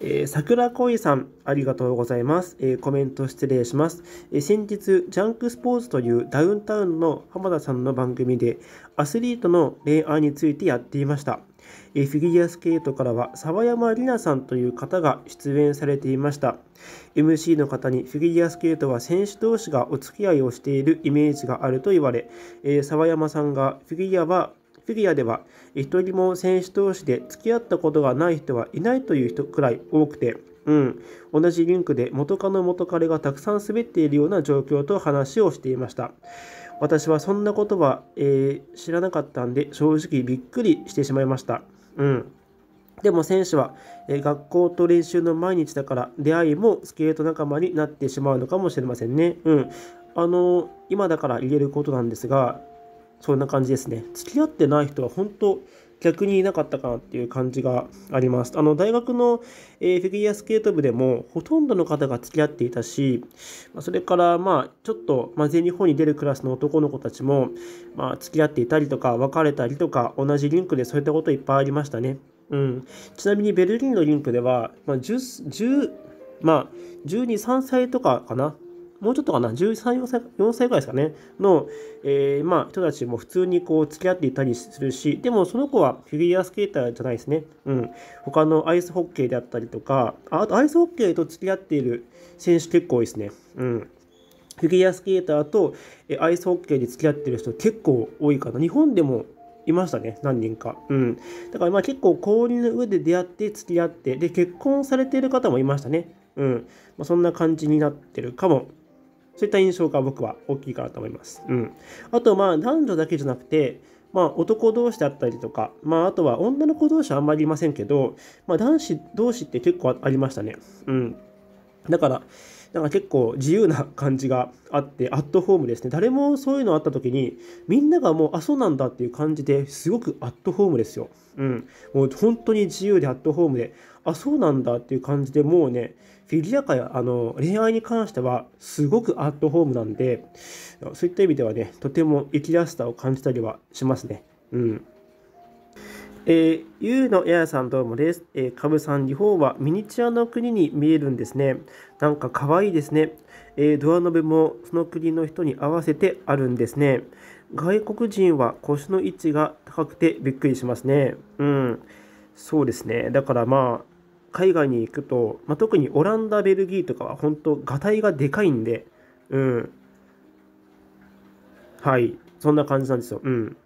えー、桜恋さん、ありがとうございます。えー、コメント失礼します。えー、先日、ジャンクスポーツというダウンタウンの浜田さんの番組で、アスリートの恋愛についてやっていました。えフィギュアスケートからは、沢山里奈さんという方が出演されていました。MC の方に、フィギュアスケートは選手同士がお付き合いをしているイメージがあると言われ、え沢山さんが、フィギュアはフィギュアでは一人も選手同士で付き合ったことがない人はいないという人くらい多くて、うん、同じリンクで元カノ元カレがたくさん滑っているような状況と話をしていました。私はそんなことは、えー、知らなかったんで正直びっくりしてしまいました。うんでも選手は、え学校と練習の毎日だから出会いもスケート仲間になってしまうのかもしれませんね。うん。あの今だから言えることなんですが、そんな感じですね。付き合ってない人は本当逆にいなかったかなっていう感じがあります。あの大学の、えー、フィギュアスケート部でもほとんどの方が付き合っていたし、まあ、それからまあちょっと、まあ、全日本に出るクラスの男の子たちも、まあ、付き合っていたりとか別れたりとか同じリンクでそういったこといっぱいありましたね。うん、ちなみにベルリンのリンクでは、まあ10、10、まあ、12、3歳とかかなもうちょっとかな、13、4歳 ,4 歳ぐらいですかね、の、えー、まあ、人たちも普通にこう、付き合っていたりするし、でもその子はフィギュアスケーターじゃないですね。うん。他のアイスホッケーであったりとか、あとアイスホッケーと付き合っている選手結構多いですね。うん。フィギュアスケーターとアイスホッケーで付き合ってる人結構多いかな。日本でもいましたね、何人か。うん。だからまあ結構氷の上で出会って付き合って、で、結婚されている方もいましたね。うん。まあ、そんな感じになってるかもそういった印象が僕は大きいかなと思います。うん。あと、まあ、男女だけじゃなくて、まあ、男同士だったりとか、まあ、あとは女の子同士はあんまりいませんけど、まあ、男子同士って結構ありましたね。うん。だから、なんか結構自由な感じがあって、アットホームですね。誰もそういうのあった時に、みんながもう、あ、そうなんだっていう感じですごくアットホームですよ。うん。もう本当に自由でアットホームで、あ、そうなんだっていう感じでもうね、フィギュア界あの恋愛に関してはすごくアットホームなんでそういった意味ではねとても生きやすさを感じたりはしますね。うんえー、ゆうのややさんどうもです。えー、かぶさん、日本はミニチュアの国に見えるんですね。なんか可愛いですね。えー、ドアノブもその国の人に合わせてあるんですね。外国人は腰の位置が高くてびっくりしますね。うん。そうですね。だからまあ、海外に行くと、まあ、特にオランダ、ベルギーとかは本当、がたいがでかいんで、うん。はい、そんな感じなんですよ。うん。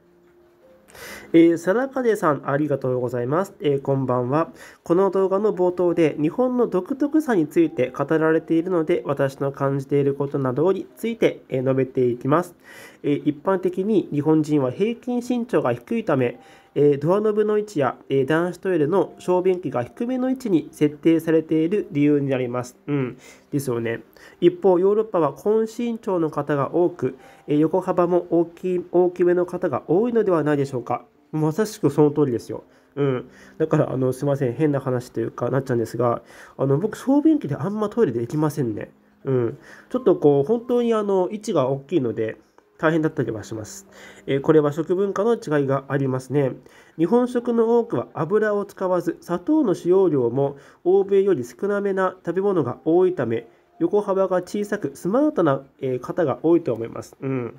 えー、サラカデさん、ありがとうございます。えー、こんばんは。この動画の冒頭で日本の独特さについて語られているので、私の感じていることなどについて、えー、述べていきます。え一般的に日本人は平均身長が低いため、えドアノブの位置や、え男子トイレの小便器が低めの位置に設定されている理由になります。うん、ですよね。一方、ヨーロッパは高身長の方が多く、え横幅も大き大きめの方が多いのではないでしょうか。まさしくその通りですよ。うん、だからあのすいません変な話というかなっちゃうんですがあの僕小便器であんまトイレできませんね。うん、ちょっとこう本当にあの位置が大きいので大変だったりはします。えこれは食文化の違いがありますね。日本食の多くは油を使わず、砂糖の使用量も欧米より少なめな食べ物が多いため、横幅が小さくスマートな、え方が多いと思います。うん。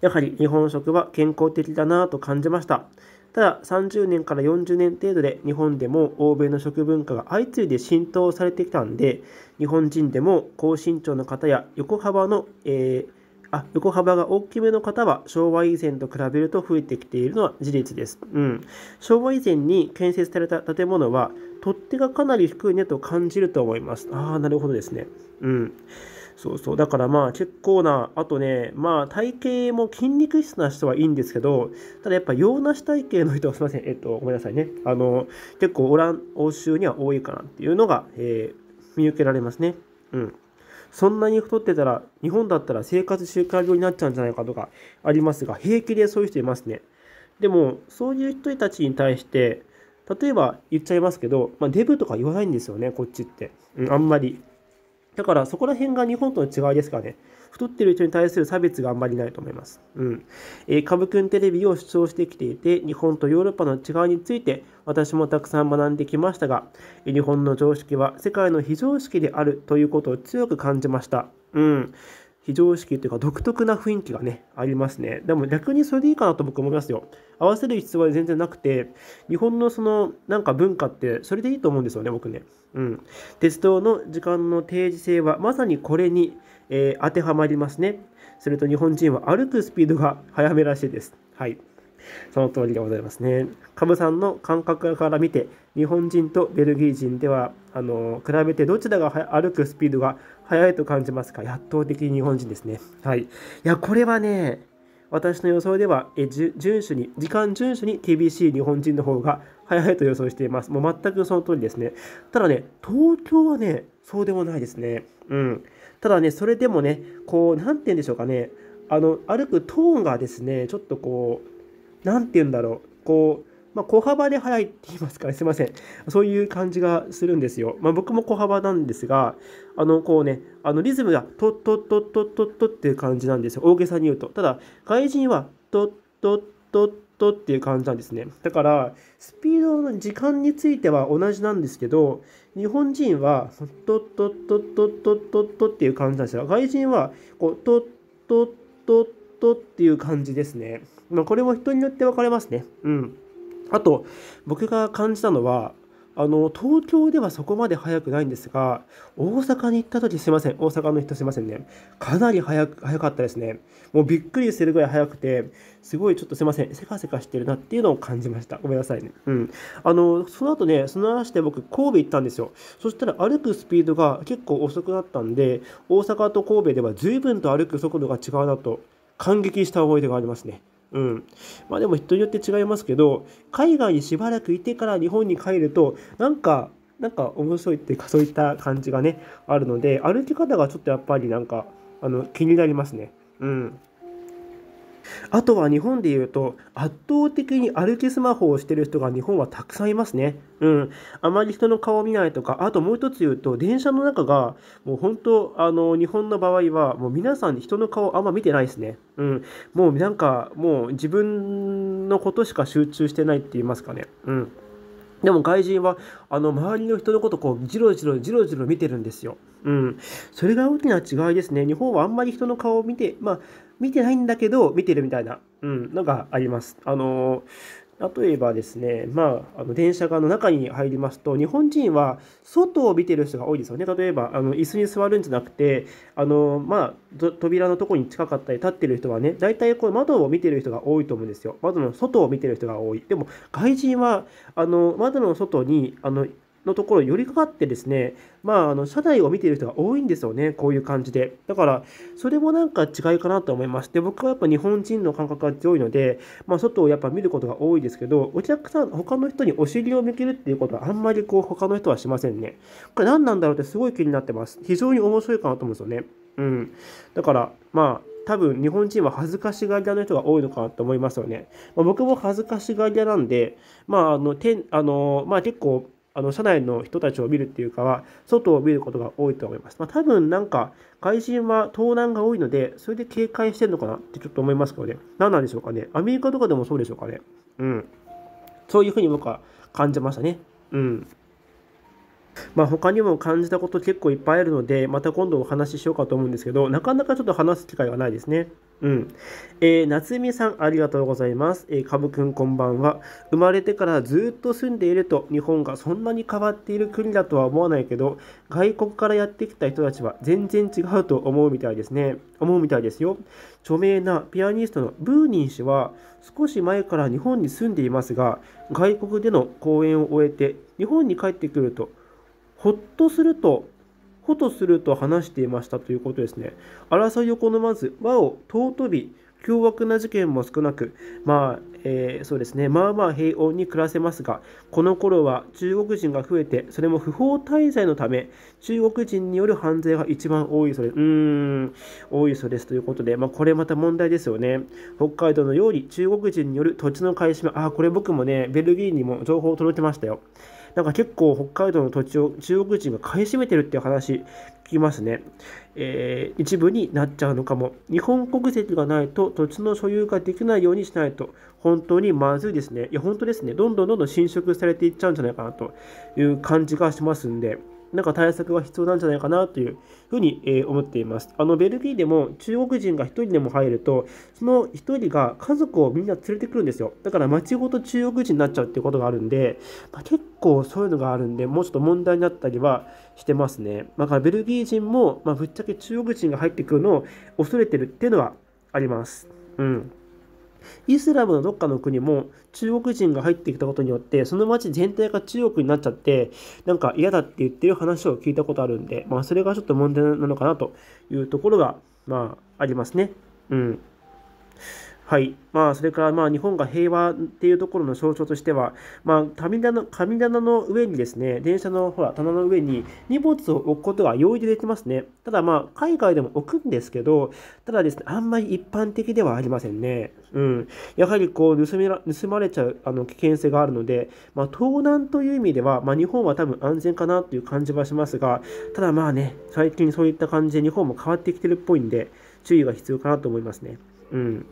やはり日本食は健康的だなと感じました。ただ30年から40年程度で日本でも欧米の食文化が相次いで浸透されてきたんで日本人でも高身長の方や横幅の、えー、あ横幅が大きめの方は昭和以前と比べると増えてきているのは事実です。うん、昭和以前に建設された建物は取っ手がかなり低いねと感じると思います。ああ、なるほどですね。うん。そうそう。だからまあ結構な、あとね、まあ体型も筋肉質な人はいいんですけど、ただやっぱ洋梨体型の人は すいません。えっと、ごめんなさいね。あの、結構オラン、欧州には多いかなっていうのが、えー、見受けられますね。うん。そんなに太ってたら、日本だったら生活習慣病になっちゃうんじゃないかとかありますが、平気でそういう人いますね。でも、そういう人たちに対して、例えば言っちゃいますけど、まあ、デブとか言わないんですよね、こっちって。うん、あんまり。だからそこら辺が日本との違いですからね。太ってる人に対する差別があんまりないと思います。うん。えー、ブくんテレビを主張してきていて、日本とヨーロッパの違いについて、私もたくさん学んできましたが、日本の常識は世界の非常識であるということを強く感じました。うん。非常識というか独特な雰囲気がね、ありますね。でも逆にそれでいいかなと僕思いますよ。合わせる必要は全然なくて、日本のそのなんか文化ってそれでいいと思うんですよね、僕ね。うん。鉄道の時間の定時制はまさにこれにえー、当てはまりますね。すると日本人は歩くスピードが速めらしいです。はい。その通りでございますね。カムさんの感覚から見て、日本人とベルギー人では、あの、比べてどちらが歩くスピードが速いと感じますか圧倒的に日本人ですね。はい。いや、これはね、私の予想では、え順守に、時間順守に厳しい日本人の方が速いと予想しています。もう全くその通りですね。ただね、東京はね、そうでもないですね。うん。ただね、それでもね、こう、なんて言うんでしょうかね、あの、歩くトーンがですね、ちょっとこう、なんて言うんだろう、こう、まあ、小幅で速いって言いますかね、すいません。そういう感じがするんですよ。まあ、僕も小幅なんですが、あの、こうね、あのリズムがトッとっとっとっとっとっていう感じなんですよ。大げさに言うと。ただ、外人はトッとっとっとっていう感じなんですね。だから、スピードの時間については同じなんですけど、日本人は、トッとっとっとっとっとっていう感じなんですよ。外人は、こう、とっとっとッとっていう感じですね。まあ、これも人によって分かれますね。うん。あと、僕が感じたのは、あの東京ではそこまで早くないんですが大阪に行った時すいません大阪の人すいませんねかなり早く早かったですねもうびっくりするぐらい早くてすごいちょっとすいませんせかせかしてるなっていうのを感じましたごめんなさいねうんあのその後ねその話で僕神戸行ったんですよそしたら歩くスピードが結構遅くなったんで大阪と神戸では随分と歩く速度が違うなと感激した思い出がありますねうん。まあでも人によって違いますけど、海外にしばらくいてから日本に帰ると、なんか、なんか面白いっていうかそういった感じがね、あるので、歩き方がちょっとやっぱりなんか、あの、気になりますね。うん。あとは日本でいうと圧倒的に歩きスマホをしてる人が日本はたくさんいますね。うん。あまり人の顔を見ないとか、あともう一つ言うと、電車の中がもう本当、あの、日本の場合はもう皆さん人の顔あんま見てないですね。うん。もうなんか、もう自分のことしか集中してないって言いますかね。うん。でも外人はあの周りの人のことこうじろじろじろじろ見てるんですよ。うん、それが大きな違いですね。日本はあんまり人の顔を見て、まあ、見てないんだけど、見てるみたいな、うん、のがあります。あの例えばですね、まあ、あの電車側の中に入りますと、日本人は外を見てる人が多いですよね。例えば、あの椅子に座るんじゃなくて、あのまあ、扉のとこに近かったり立ってる人はね、大体こう窓を見てる人が多いと思うんですよ。窓の外を見てる人が多い。でも、外人はあの窓の外にあののところ寄りかかってですね、まあ、あの社内を見ている人が多いんですよね、こういう感じで。だから、それもなんか違いかなと思います。で、僕はやっぱ日本人の感覚が強いので、まあ、外をやっぱ見ることが多いですけど、お客さん、他の人にお尻を向けるっていうことはあんまりこう他の人はしませんね。これ何なんだろうってすごい気になってます。非常に面白いかなと思うんですよね。うん。だから、まあ、多分日本人は恥ずかしがり屋の人が多いのかなと思いますよね。まあ、僕も恥ずかしがり屋なんで、まあ、あの、てあのまあ、結構、あの、社内の人たちを見るっていうかは、外を見ることが多いと思います。まあ、多分なんか、外人は盗難が多いので、それで警戒してるのかなってちょっと思いますけどね。何なんでしょうかね。アメリカとかでもそうでしょうかね。うん。そういうふうに僕は感じましたね。うん。まあ、他にも感じたこと結構いっぱいあるので、また今度お話ししようかと思うんですけど、なかなかちょっと話す機会がないですね。うん。えー、夏美さん、ありがとうございます。えー、かぶくん、こんばんは。生まれてからずっと住んでいると、日本がそんなに変わっている国だとは思わないけど、外国からやってきた人たちは全然違うと思うみたいですね。思うみたいですよ。著名なピアニストのブーニン氏は、少し前から日本に住んでいますが、外国での公演を終えて、日本に帰ってくると、ほっとすると、ほとすると話していましたということですね。争いを好まず、和を尊び、凶悪な事件も少なく、まあ、えー、そうですね、まあまあ平穏に暮らせますが、この頃は中国人が増えて、それも不法滞在のため、中国人による犯罪が一番多いそうです。うーん、多いそうですということで、まあ、これまた問題ですよね。北海道のように中国人による土地の買い占め、あ、これ僕もね、ベルギーにも情報を届けましたよ。なんか結構北海道の土地を中国人が買い占めてるっていう話聞きますね。えー、一部になっちゃうのかも。日本国籍がないと土地の所有ができないようにしないと本当にまずいですね。いや、本当ですね。どんどんどんどん侵食されていっちゃうんじゃないかなという感じがしますんで。なんか対策が必要なんじゃないかなというふうに、え思っています。あの、ベルギーでも中国人が1人でも入ると、その1人が家族をみんな連れてくるんですよ。だから街ごと中国人になっちゃうっていうことがあるんで、まあ、結構そういうのがあるんで、もうちょっと問題になったりはしてますね。だからベルギー人も、まあ、ぶっちゃけ中国人が入ってくるのを恐れてるっていうのはあります。うん。イスラムのどっかの国も中国人が入ってきたことによって、その町全体が中国になっちゃって、なんか嫌だって言ってる話を聞いたことあるんで、まあそれがちょっと問題なのかなというところが、まあありますね。うん。はいまあ、それからまあ日本が平和っていうところの象徴としては、まあ、神棚神棚の上にですね電車のほら棚の上に荷物を置くことが容易でできますねただまあ海外でも置くんですけどただですねあんまり一般的ではありませんね、うん、やはりこう盗ら盗まれちゃうあの危険性があるので、まあ、盗難という意味では、まあ、日本は多分安全かなという感じはしますがただまあね最近そういった感じで日本も変わってきてるっぽいんで注意が必要かなと思いますねうん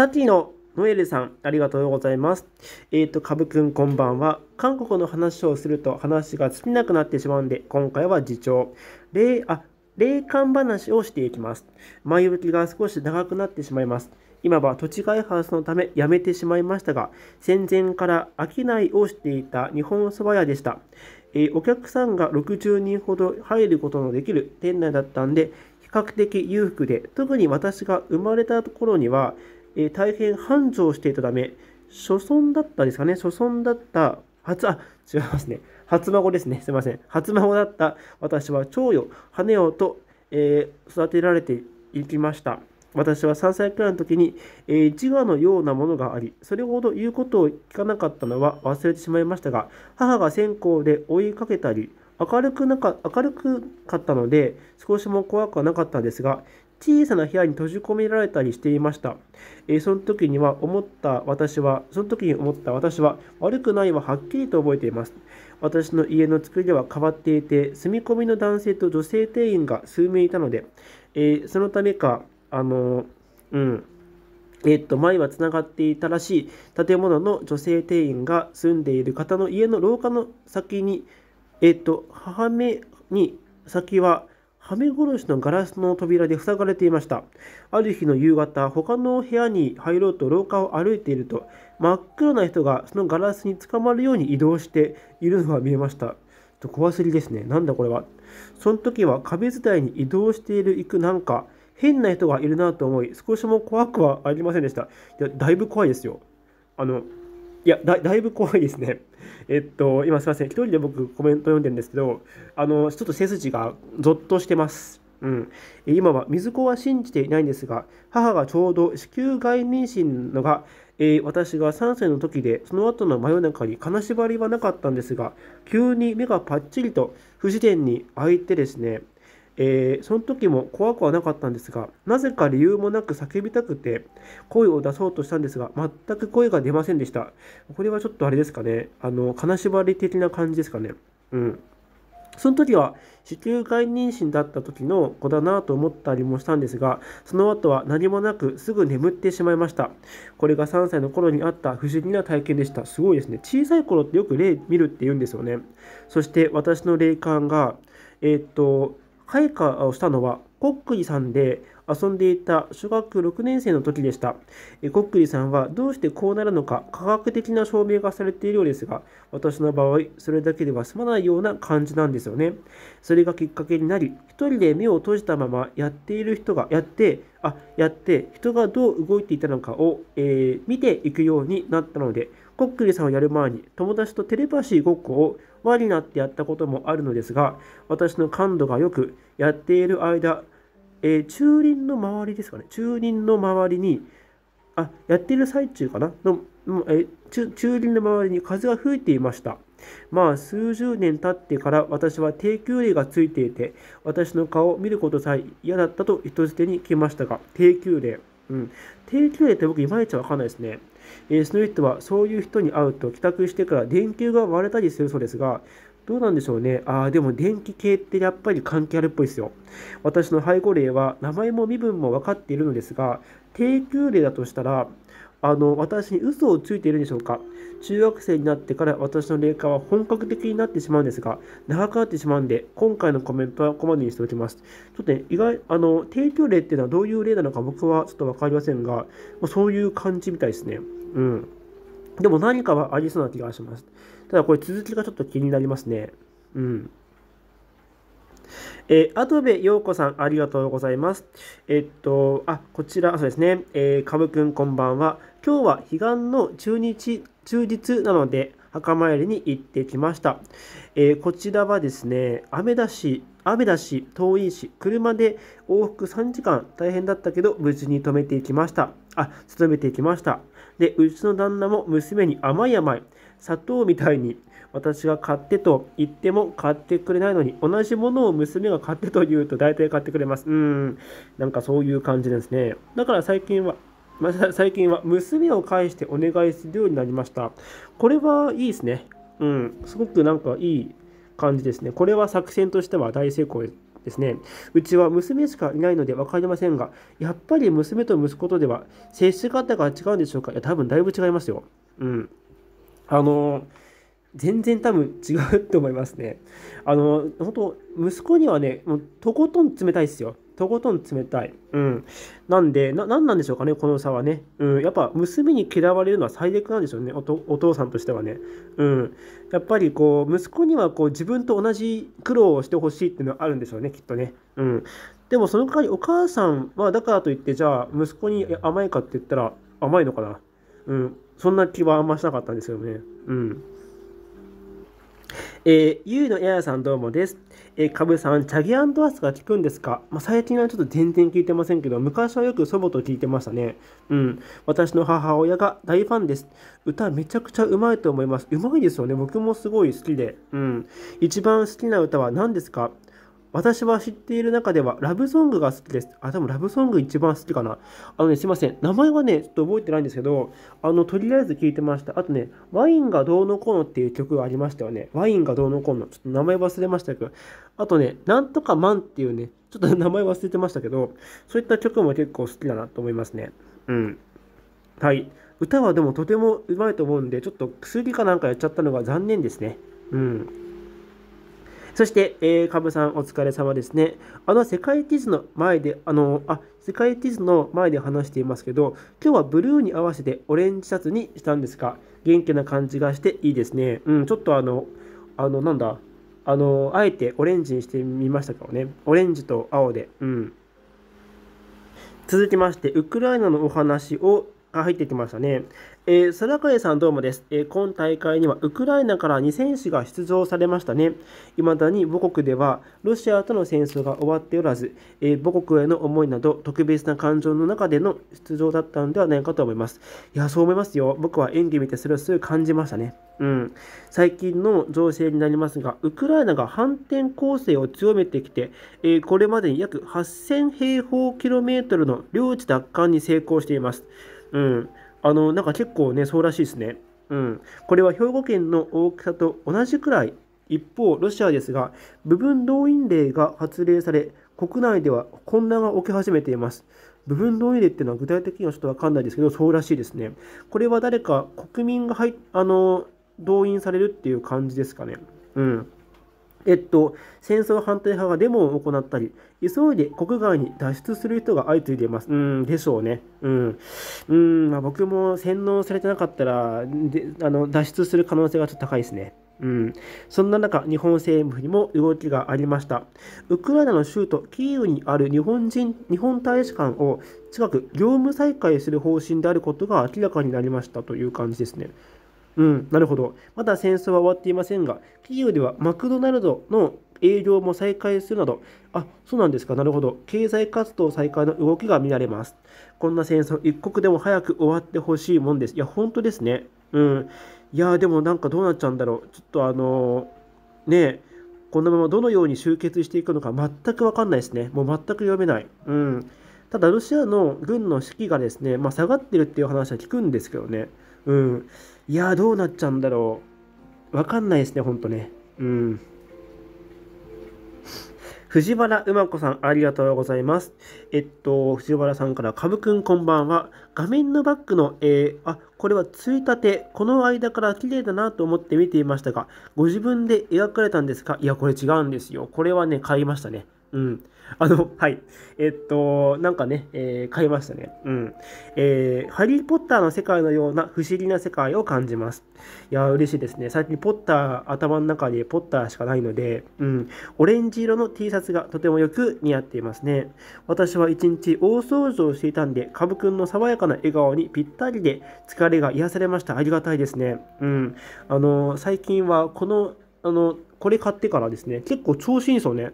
タティのノエルさん、ありがとうございます。えっ、ー、と、カブくんこんばんは。韓国の話をすると話が尽きなくなってしまうんで、今回は次長。霊、あ、霊感話をしていきます。前置きが少し長くなってしまいます。今は土地開発のため辞めてしまいましたが、戦前から商いをしていた日本蕎麦屋でした。えー、お客さんが60人ほど入ることのできる店内だったんで、比較的裕福で、特に私が生まれた頃には、えー、大変繁盛していたため、初孫だったですかね、初孫だった初、あ、違いますね。初孫ですね。すいません。初孫だった私は蝶よ、羽男と、えー、育てられていきました。私は3歳くらいの時に、えー、自我のようなものがあり、それほど言うことを聞かなかったのは忘れてしまいましたが、母が線香で追いかけたり、明るくなか明るくかったので、少しも怖くはなかったんですが、小さな部屋に閉じ込められたりしていました。えー、その時には思った私は、その時に思った私は、悪くないははっきりと覚えています。私の家の作りは変わっていて、住み込みの男性と女性店員が数名いたので、えー、そのためか、あのうん、えっと、前はつながっていたらしい建物の女性店員が住んでいる方の家の廊下の先に、えっと、母目に先ははめ殺しのガラスの扉で塞がれていました。ある日の夕方、他の部屋に入ろうと廊下を歩いていると、真っ黒な人がそのガラスに捕まるように移動しているのが見えました。と怖すぎですね。なんだこれは。その時は壁伝いに移動している行くなんか、変な人がいるなと思い、少しも怖くはありませんでした。いや、だいぶ怖いですよ。あの、いやだ、だいぶ怖いですね。えっと、今すいません。一人で僕コメント読んでるんですけど、あの、ちょっと背筋がゾッとしてます。うん、今は水子は信じていないんですが母がちょうど子宮外妊娠のが、えー、私が3歳の時でその後の真夜中に金縛りはなかったんですが急に目がパッチリと不自然に開いてですねえー、その時も怖くはなかったんですが、なぜか理由もなく叫びたくて声を出そうとしたんですが、全く声が出ませんでした。これはちょっとあれですかね、あの、金縛り的な感じですかね。うん。その時は子宮外妊娠だった時の子だなと思ったりもしたんですが、その後は何もなくすぐ眠ってしまいました。これが3歳の頃にあった不思議な体験でした。すごいですね。小さい頃ってよく霊見るって言うんですよね。そして私の霊感が、えー、っと、開花をしたのは、コックリさんで遊んでいた小学6年生の時でした。コックリさんはどうしてこうなるのか科学的な証明がされているようですが、私の場合、それだけでは済まないような感じなんですよね。それがきっかけになり、一人で目を閉じたままやっている人が、やって、あ、やって、人がどう動いていたのかを、えー、見ていくようになったので、コックリさんをやる前に友達とテレパシーごっこを輪になってやったこともあるのですが、私の感度がよく、やっている間、えー、中輪の周りですかね、中輪の周りに、あ、やっている最中かなの、えー、中輪の周りに風が吹いていました。まあ、数十年経ってから私は低給霊がついていて、私の顔を見ることさえ嫌だったと人づてに来ましたが、低給霊。うん。低給霊って僕いまいちわかんないですね。えスノイットはそういう人に会うと帰宅してから電球が割れたりするそうですが、どうなんでしょうね。ああ、でも電気系ってやっぱり関係あるっぽいですよ。私の背後例は名前も身分も分かっているのですが、低級例だとしたら、あの、私に嘘をついているんでしょうか。中学生になってから私の霊感は本格的になってしまうんですが、長くなってしまうんで、今回のコメントはここまでにしておきます。ちょっとね、意外、あの、提供例っていうのはどういう例なのか僕はちょっと分かりませんが、そういう感じみたいですね。うん。でも何かはありそうな気がします。ただこれ続きがちょっと気になりますね。うん。えー、アドベ陽子さん、ありがとうございます。えっと、あ、こちら、そうですね。えー、かぶくん、こんばんは。今日は彼岸の中日、中日なので、墓参りに行ってきました。えー、こちらはですね、雨だし、雨だし、遠いし、車で往復3時間、大変だったけど、無事に止めていきました。あ、勤めていきました。で、うちの旦那も娘に甘い甘い、砂糖みたいに私が買ってと言っても買ってくれないのに、同じものを娘が買ってと言うと大体買ってくれます。うん、なんかそういう感じですね。だから最近は、まあ、最近は娘を介してお願いするようになりました。これはいいですね。うん、すごくなんかいい感じですね。これは作戦としては大成功です。ですね。うちは娘しかいないので分かりませんが、やっぱり娘と息子とでは接し方が違うんでしょうかいや、多分だいぶ違いますよ。うん。あの全然多分違うと思いますね。あの本当息子にはね、もうとことん冷たいですよ。とことん冷たい。うん。なんで、な、なんなんでしょうかね、この差はね。うん。やっぱ、娘に嫌われるのは最悪なんでしょうねお、お父さんとしてはね。うん。やっぱり、こう、息子には、こう、自分と同じ苦労をしてほしいっていうのはあるんでしょうね、きっとね。うん。でも、その代わり、お母さんは、だからといって、じゃあ、息子に甘いかって言ったら、甘いのかな。うん。そんな気はあんましなかったんですよね。うん。えー、ゆいのややさんどうもです。えー、株さん、チャギアンドアスが効くんですか、まあ、最近はちょっと全然聞いてませんけど、昔はよく祖母と聞いてましたね。うん。私の母親が大ファンです。歌めちゃくちゃうまいと思います。うまいですよね。僕もすごい好きで。うん。一番好きな歌は何ですか私は知っている中ではラブソングが好きです。あ、でもラブソング一番好きかな。あのね、すいません。名前はね、ちょっと覚えてないんですけど、あの、とりあえず聞いてました。あとね、ワインがどうのこうのっていう曲がありましたよね。ワインがどうのこうの。ちょっと名前忘れましたけど、あとね、なんとかマンっていうね、ちょっと名前忘れてましたけど、そういった曲も結構好きだなと思いますね。うん。はい。歌はでもとてもうまいと思うんで、ちょっと薬かなんかやっちゃったのが残念ですね。うん。そして、えー、カブさんお疲れ様ですね。あの世界地図の前で、あの、あ、世界地図の前で話していますけど、今日はブルーに合わせてオレンジシャツにしたんですが、元気な感じがしていいですね。うん、ちょっとあの、あの、なんだ、あのあえてオレンジにしてみましたからねオレンジと青でうん続きましてウクライナのお話をが入ってきましたねえー、佐中さんどうもです、えー、今大会にはウクライナから2選手が出場されましたね。いまだに母国ではロシアとの戦争が終わっておらず、えー、母国への思いなど特別な感情の中での出場だったのではないかと思います。いや、そう思いますよ。僕は演技見てそれをすぐ感じましたね。うん、最近の情勢になりますが、ウクライナが反転攻勢を強めてきて、えー、これまでに約8000平方キロメートルの領地奪還に成功しています。うんあの、なんか結構ね、そうらしいですね。うん。これは兵庫県の大きさと同じくらい。一方、ロシアですが、部分動員令が発令され、国内では混乱が起き始めています。部分動員令っていうのは具体的にはちょっとわかんないですけど、そうらしいですね。これは誰か国民が入あの動員されるっていう感じですかね。うん。えっと、戦争反対派がデモを行ったり、急いで国外に脱出する人が相次いでいます。うん、でしょうね。うん。うん、まあ、僕も洗脳されてなかったら、であの脱出する可能性がちょっと高いですね。うん、そんな中、日本政府にも動きがありました。ウクライナの州都キーウにある日本人日本大使館を近く業務再開する方針であることが明らかになりましたという感じですね。うん、なるほど。まだ戦争は終わっていませんが、キーウではマクドナルドの営業も再開するなど、あ、そうなんですか、なるほど、経済活動再開の動きが見られます。こんな戦争、一刻でも早く終わってほしいもんです。いや、本当ですね。うん。いや、でもなんかどうなっちゃうんだろう。ちょっとあのー、ねえ、このままどのように集結していくのか全く分かんないですね。もう全く読めない。うん。ただ、ロシアの軍の士気がですね、まあ、下がってるっていう話は聞くんですけどね。うん。いやどうなっちゃうんだろう。分かんないですね、ほんとね。うん。藤原ま子さん、ありがとうございます。えっと、藤原さんから、かぶくんこんばんは。画面のバックの、えー、あ、これはついたて、この間から綺麗だなと思って見ていましたが、ご自分で描かれたんですかいや、これ違うんですよ。これはね、買いましたね。うん。あの、はい。えっと、なんかね、えー、買いましたね。うん。えー、ハリー・ポッターの世界のような不思議な世界を感じます。いや、嬉しいですね。最近、ポッター、頭の中でポッターしかないので、うん。オレンジ色の T シャツがとてもよく似合っていますね。私は一日大掃除をしていたんで、カブくんの爽やかな笑顔にぴったりで、疲れが癒されました。ありがたいですね。うん。あの、最近は、この、あの、これ買ってからですね、結構調子いいんですよね。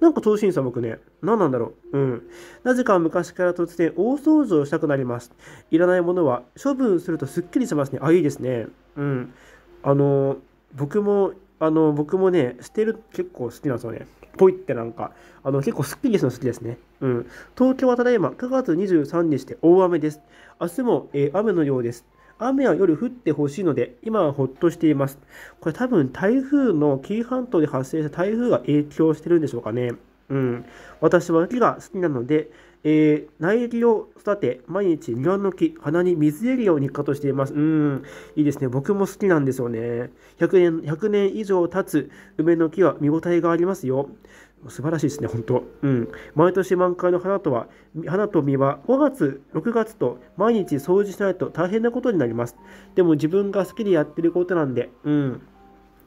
なんか東進さん僕ね、何なんだろう。うん。なぜか昔から突然大掃除をしたくなります。いらないものは処分するとすっきりしますね。あ、いいですね。うん。あの、僕も、あの、僕もね、捨てる結構好きなんですよね。ポイってなんか、あの、結構すっきりするの好きですね。うん。東京はただいま9月23日で大雨です。明日も、えー、雨のようです。雨は夜降ってほしいので、今はほっとしています。これ多分台風の紀伊半島で発生した台風が影響してるんでしょうかね。うん。私は木が好きなので、えー、苗木を育て、毎日庭の木、花に水やりを日課としています。うん、いいですね。僕も好きなんですよね。100年、100年以上経つ梅の木は見応えがありますよ。素晴らしいですね、本当。うん。毎年満開の花とは、花と実は5月、6月と毎日掃除しないと大変なことになります。でも自分が好きでやってることなんで、うん。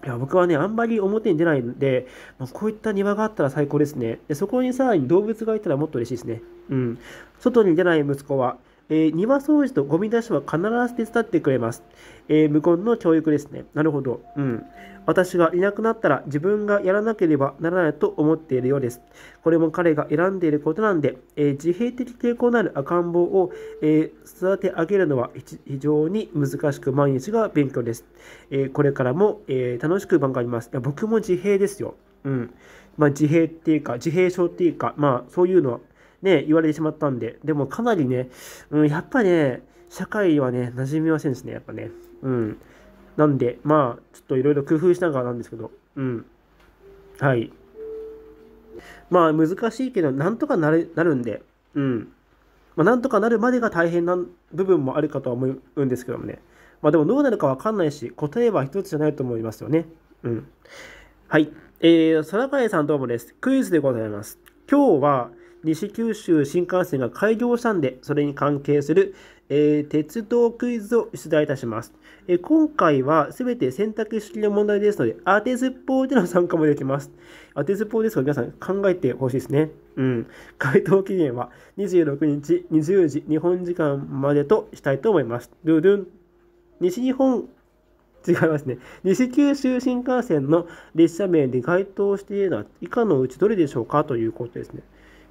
いや僕はね、あんまり表に出ないので、まあ、こういった庭があったら最高ですね。でそこにさらに動物がいたらもっと嬉しいですね。うん。外に出ない息子は、えー、庭掃除とゴミ出しは必ず手伝ってくれます。えー、無言の教育ですね。なるほど。うん。私がいなくなったら自分がやらなければならないと思っているようです。これも彼が選んでいることなんで、えー、自閉的抵抗のある赤ん坊を、え育て上げるのは非常に難しく毎日が勉強です。えこれからも、え楽しく頑張ります。いや僕も自閉ですよ。うん。まあ、自閉っていうか、自閉症っていうか、まあ、そういうのはね、言われてしまったんで、でもかなりね、うん、やっぱね、社会はね、馴染みませんですね、やっぱね。うん。なんで、まあ、ちょっといろいろ工夫しながらなんですけど、うん。はい。まあ、難しいけど、なんとかなるなるんで、うん。まあ、なんとかなるまでが大変な部分もあるかとは思うんですけどもね。まあ、でもどうなるかわかんないし、答えは一つじゃないと思いますよね。うん。はい。えー、空貝さんどうもです。クイズでございます。今日は、西九州新幹線が開業したんで、それに関係する、えー、鉄道クイズを出題いたします。えー、今回はすべて選択式の問題ですので、当てずっぽうでの参加もできます。当てずっぽうですが、皆さん考えてほしいですね。うん。回答期限は26日20時日本時間までとしたいと思います。ドゥドゥン。西日本違いますね。西九州新幹線の列車名で該当しているのは以下のうちどれでしょうかということですね。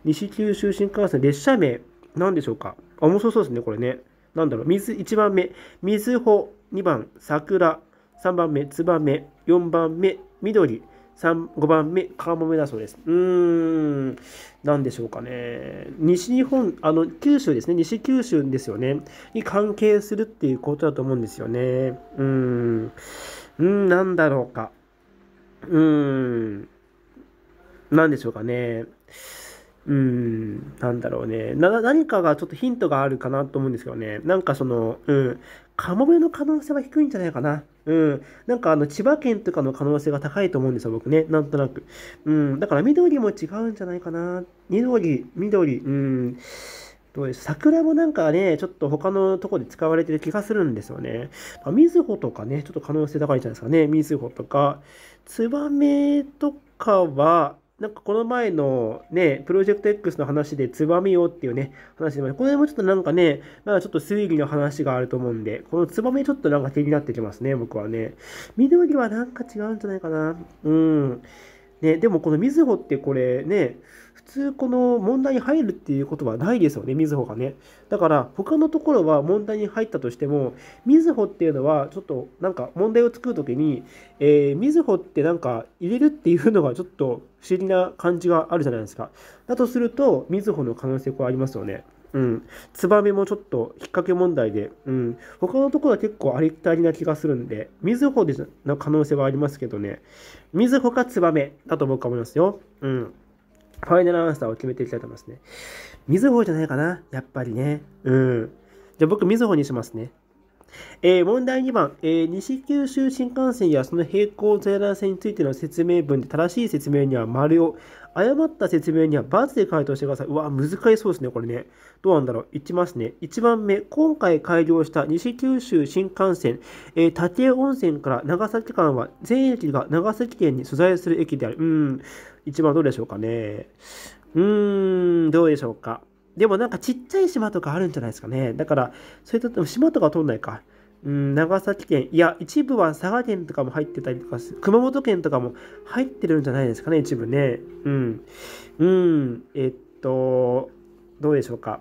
西九州新幹線、列車名、何でしょうかあ、面白そうですね、これね。なんだろう、水、1番目、みずほ、2番、桜、3番目、つばめ、4番目、緑、5番目、かもめだそうです。うーん、なんでしょうかね。西日本、あの、九州ですね、西九州ですよね、に関係するっていうことだと思うんですよね。うーん、うん、なんだろうか。うーん、なんでしょうかね。うん、なんだろうねな。何かがちょっとヒントがあるかなと思うんですけどね。なんかその、うん、カモメの可能性は低いんじゃないかな。うん、なんかあの千葉県とかの可能性が高いと思うんですよ、僕ね、なんとなく。うん、だから緑も違うんじゃないかな。緑、緑、うん。どうでし桜もなんかね、ちょっと他のとこで使われてる気がするんですよね。みずほとかね、ちょっと可能性高いじゃないですかね。みずほとか。ツバメとかは、なんかこの前のね、プロジェクト X の話でつばみよっていうね、話でも、これもちょっとなんかね、まだちょっと推理の話があると思うんで、このつばめちょっとなんか気になってきますね、僕はね。緑はなんか違うんじゃないかな。うん。ね、でもこのみずほってこれね、通この問題に入るっていうことはないですよね、みずほがね。だから他のところは問題に入ったとしても、みずほっていうのはちょっとなんか問題を作るときに、えー、みずほってなんか入れるっていうのがちょっと不思議な感じがあるじゃないですか。だとすると、みずほの可能性はありますよね。うん。ツバメもちょっと引っ掛け問題で、うん。他のところは結構ありきたりな気がするんで、みずほの可能性はありますけどね。みずほかツバメだと僕は思いますよ。うん。ファイナルアンサーを決めていきたいと思いますね。みずほじゃないかなやっぱりね。うん。じゃあ僕、みずほにしますね。えー、問題2番、えー、西九州新幹線やその並行在来線についての説明文で正しい説明には丸を、誤った説明には×で回答してください。うわ、難しそうですね、これね。どうなんだろう。いきますね。1番目、今回開業した西九州新幹線、えー、立温泉から長崎間は全駅が長崎県に所在する駅である。うん。一番どうでしょうかね。うーん、どうでしょうか。でもなんかちっちゃい島とかあるんじゃないですかね。だから、それとっても島とか通んないか。うん、長崎県、いや、一部は佐賀県とかも入ってたりとか、熊本県とかも入ってるんじゃないですかね、一部ね。うん。うん、えっと、どうでしょうか。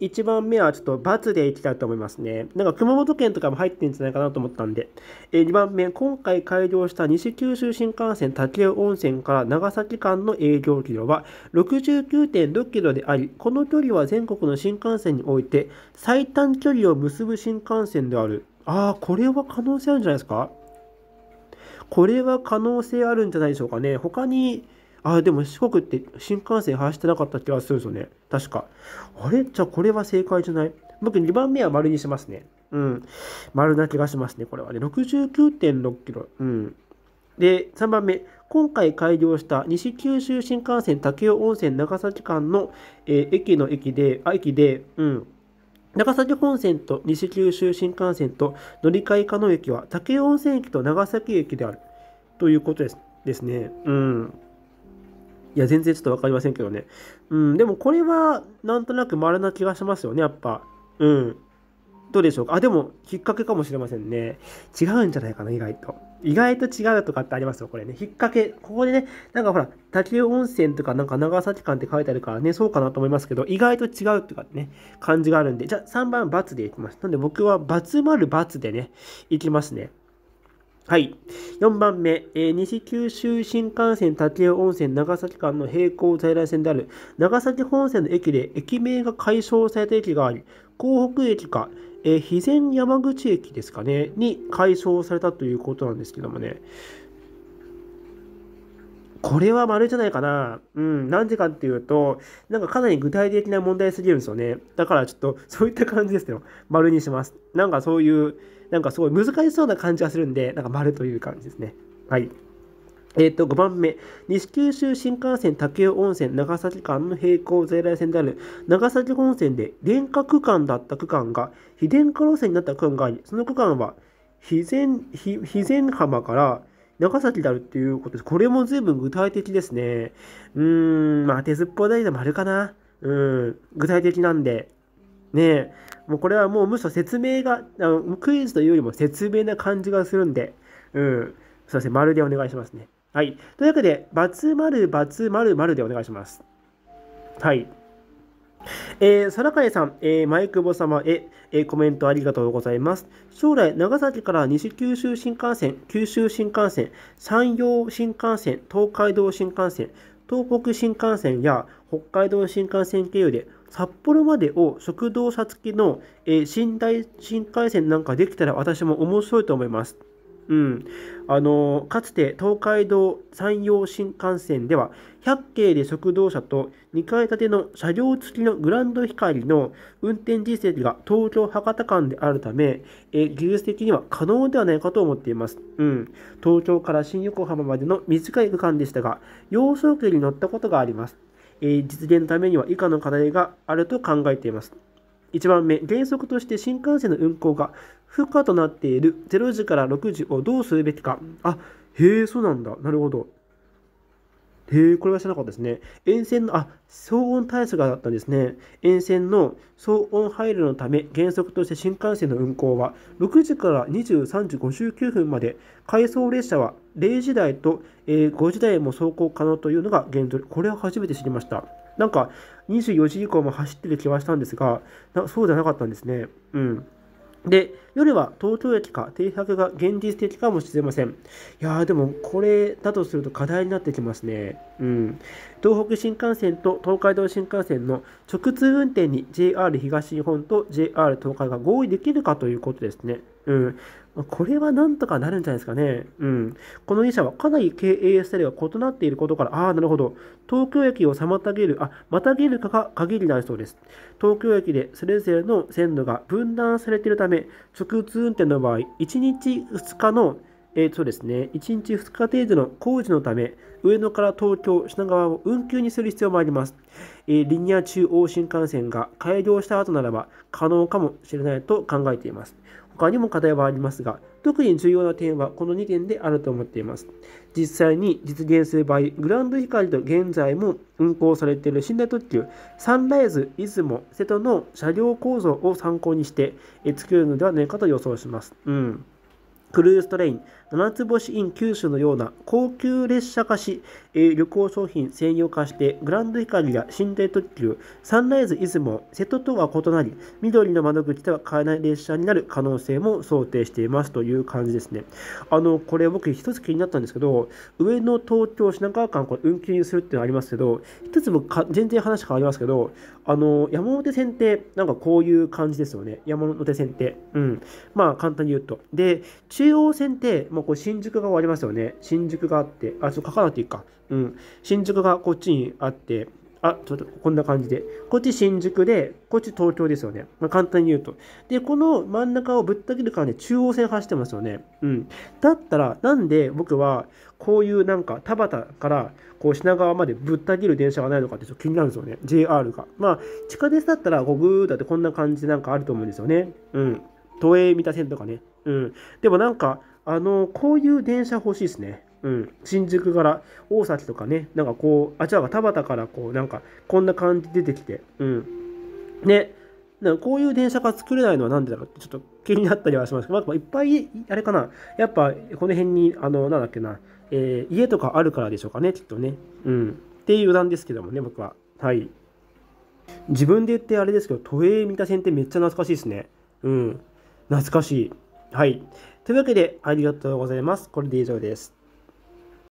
1番目はちょっと×でいきたいと思いますね。なんか熊本県とかも入ってんじゃないかなと思ったんで。え2番目、今回開業した西九州新幹線武雄温泉から長崎間の営業距離は69.6キロであり、この距離は全国の新幹線において最短距離を結ぶ新幹線である。ああ、これは可能性あるんじゃないですかこれは可能性あるんじゃないでしょうかね。他にあ、でも四国って新幹線走ってなかった気がするんですよね。確か。あれじゃあこれは正解じゃない僕2番目は丸にしますね。うん。丸な気がしますね、これはね。69.6キロ。うん。で、3番目。今回開業した西九州新幹線武雄温泉長崎間の、えー、駅の駅で、あ、駅で、うん。長崎本線と西九州新幹線と乗り換え可能駅は武雄温泉駅と長崎駅であるということですですね。うん。いや、全然ちょっと分かりませんけどね。うん、でもこれは、なんとなく丸な気がしますよね、やっぱ。うん。どうでしょうかあ、でも、きっかけかもしれませんね。違うんじゃないかな、意外と。意外と違うとかってありますよ、これね。引っ掛け。ここでね、なんかほら、滝温泉とか、なんか長崎館って書いてあるからね、そうかなと思いますけど、意外と違うとかってね、感じがあるんで。じゃあ、3番、×でいきます。なんで僕は、×丸×でね、いきますね。はい、4番目、えー、西九州新幹線武雄温泉長崎間の並行在来線である長崎本線の駅で駅名が解消された駅があり、港北駅か、えー、肥前山口駅ですかね、に解消されたということなんですけどもね、これは丸じゃないかな。うん、なんでかっていうと、なんかかなり具体的な問題すぎるんですよね。だからちょっとそういった感じですよ。丸にします。なんかそういうなんかすごい難しそうな感じがするんで、なんか丸という感じですね。はい。えー、と5番目、西九州新幹線武雄温泉長崎間の並行在来線である長崎本線で電化区間だった区間が非電化路線になった区間があり、その区間は非前浜から長崎であるっていうことです。これも随分具体的ですね。うーん、まあ、鉄っぽで台の丸かな。うん、具体的なんで。ねえ、もうこれはもうむしろ説明が、あのクイズというよりも説明な感じがするんで、うん、すいません、丸でお願いしますね。はい。というわけで、×丸、×丸、丸でお願いします。はい。えー、空海さん、えー、マイク様へ、えー、コメントありがとうございます。将来、長崎から西九州新幹線、九州新幹線、山陽新幹線、東海道新幹線、東北新幹線や北海道新幹線経由で札幌までを食堂さつきの、えー、新大新幹線なんかできたら私も面白いと思います。うん、あのー、かつて東海道山陽新幹線では100系で食堂車と2階建ての車両付きのグランド光の運転実績が東京博多間であるため、え技術的には可能ではないかと思っています、うん、東京から新横浜までの短い区間でしたが洋装系に乗ったことがあります実現のためには以下の課題があると考えています。1番目、原則として新幹線の運行が不可となっている0時から6時をどうするべきか。あ、へえ、そうなんだ。なるほど。へえ、これは知らなかったですね。沿線の、あ、騒音対策だったんですね。沿線の騒音配慮のため、原則として新幹線の運行は、6時から23時59分まで、回送列車は0時台と、え5時台も走行可能というのが現状。これは初めて知りました。なんか、24時以降も走ってる気はしたんですが、そうじゃなかったんですね。うん。で、夜は東京駅か停泊が現実的かもしれません。いやー、でもこれだとすると課題になってきますね。うん。東北新幹線と東海道新幹線の直通運転に JR 東日本と JR 東海が合意できるかということですね。うん。これはなんとかなるんじゃないですかね。うん。この2社はかなり経営スタイルが異なっていることから、ああ、なるほど。東京駅を妨げる、あ、またげるかが限りないそうです。東京駅でそれぞれの線路が分断されているため、直通運転の場合、1日2日のえー、そうですね、1日2日程度の工事のため、上野から東京、品川を運休にする必要もあります。えー、リニア中央新幹線が開業した後ならば可能かもしれないと考えています。他にも課題はありますが、特に重要な点はこの2点であると思っています。実際に実現する場合、グランド光と現在も運行されている寝台特急、サンライズ、出雲、瀬戸の車両構造を参考にして作るのではないかと予想します。うん。クルーズトレイン、七つ星 in 九州のような高級列車化し、えー、旅行商品専用化して、グランド光や寝台特急、サンライズ出雲、瀬戸とは異なり、緑の窓口では買えない列車になる可能性も想定していますという感じですね。あの、これ僕一つ気になったんですけど、上野東京品川間これ運休するっていうのありますけど、一つ僕全然話変わりますけど、あの、山手線ってなんかこういう感じですよね。山手線って。うん。まあ簡単に言うと。で、中央線ってもこう新宿がありますよね。新宿があって、あ、ちょっと書かなくていいか。うん。新宿がこっちにあって、あ、ちょっとこんな感じで。こっち新宿で、こっち東京ですよね。まあ、簡単に言うと。で、この真ん中をぶった切るからね、中央線走ってますよね。うん。だったら、なんで僕は、こういうなんか、田畑から、こう品川までぶった切る電車がないのかってちょっと気になるんですよね。JR が。まあ、地下鉄だったら、こう、ぐーだってこんな感じでなんかあると思うんですよね。うん。都営三田線とかね。うん。でもなんか、あの、こういう電車欲しいですね。うん、新宿から大崎とかね、なんかこう、あ、違うか、田畑からこう、なんか、こんな感じで出てきて、うん。ね、なんかこういう電車が作れないのはなんでだろうって、ちょっと気になったりはしますけど、まあ、いっぱい、あれかな、やっぱ、この辺に、あの、なんだっけな、えー、家とかあるからでしょうかね、きっとね。うん。っていう余談ですけどもね、僕は。はい。自分で言ってあれですけど、都営三田線ってめっちゃ懐かしいですね。うん。懐かしい。はい。というわけで、ありがとうございます。これで以上です。